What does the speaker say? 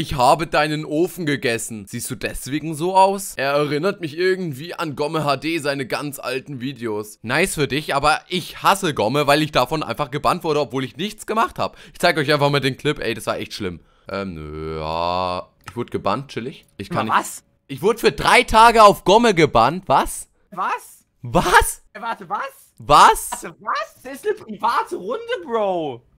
Ich habe deinen Ofen gegessen. Siehst du deswegen so aus? Er erinnert mich irgendwie an Gomme HD, seine ganz alten Videos. Nice für dich, aber ich hasse Gomme, weil ich davon einfach gebannt wurde, obwohl ich nichts gemacht habe. Ich zeige euch einfach mal den Clip. Ey, das war echt schlimm. Ähm, ja. Ich wurde gebannt, chillig. Ich kann Na, was? Nicht. Ich wurde für drei Tage auf Gomme gebannt. Was? Was? Was? Äh, warte, was? Was? Warte, was? Das ist eine private Runde, Bro.